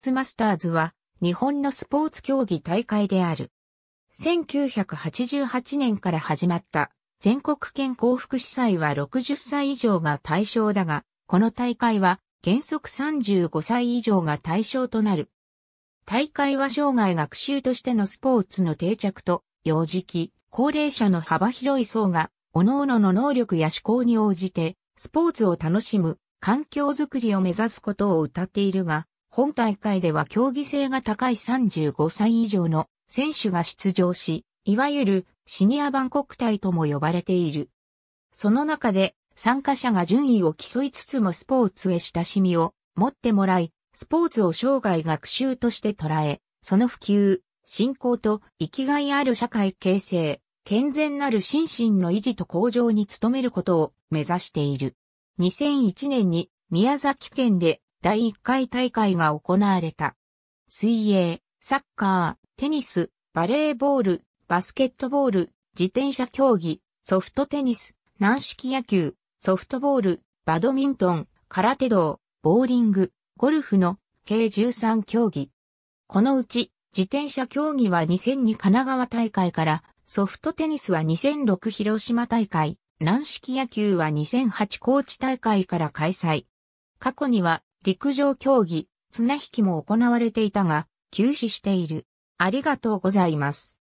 ツマスターズは日本のスポーツ競技大会である。1988年から始まった全国健幸福司祭は60歳以上が対象だが、この大会は原則35歳以上が対象となる。大会は生涯学習としてのスポーツの定着と、幼児期、高齢者の幅広い層が、各々の能力や思考に応じて、スポーツを楽しむ、環境づくりを目指すことを謳っているが、本大会では競技性が高い35歳以上の選手が出場し、いわゆるシニア版国体とも呼ばれている。その中で参加者が順位を競いつつもスポーツへ親しみを持ってもらい、スポーツを生涯学習として捉え、その普及、信仰と生きがいある社会形成、健全なる心身の維持と向上に努めることを目指している。2001年に宮崎県で第1回大会が行われた。水泳、サッカー、テニス、バレーボール、バスケットボール、自転車競技、ソフトテニス、軟式野球、ソフトボール、バドミントン、空手道、ボーリング、ゴルフの計13競技。このうち、自転車競技は2002神奈川大会から、ソフトテニスは2006広島大会、軟式野球は2008高知大会から開催。過去には陸上競技、綱引きも行われていたが、休止している。ありがとうございます。